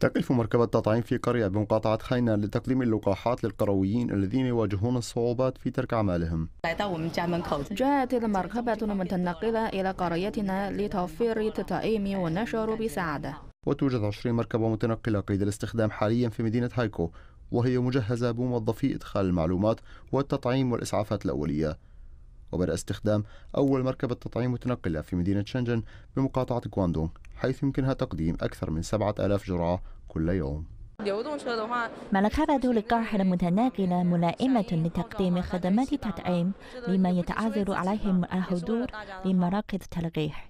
تقف مركبة تطعيم في قرية بمقاطعة خينا لتقديم اللقاحات للقرويين الذين يواجهون الصعوبات في ترك أعمالهم. جاءت المركبة المتنقلة إلى قريتنا لتوفير التطعيم والنشر بسعادة. وتوجد 20 مركبة متنقلة قيد الاستخدام حاليا في مدينة هايكو وهي مجهزة بموظفي إدخال المعلومات والتطعيم والإسعافات الأولية. وبدأ استخدام أول مركبة تطعيم متنقلة في مدينة شنجن بمقاطعة كواندونغ حيث يمكنها تقديم أكثر من 7000 جرعة كل يوم ملكبة القاهرة المتناقلة ملائمة لتقديم خدمات تطعيم لما يتعذر عليهم الحضور لمراكز تلقيح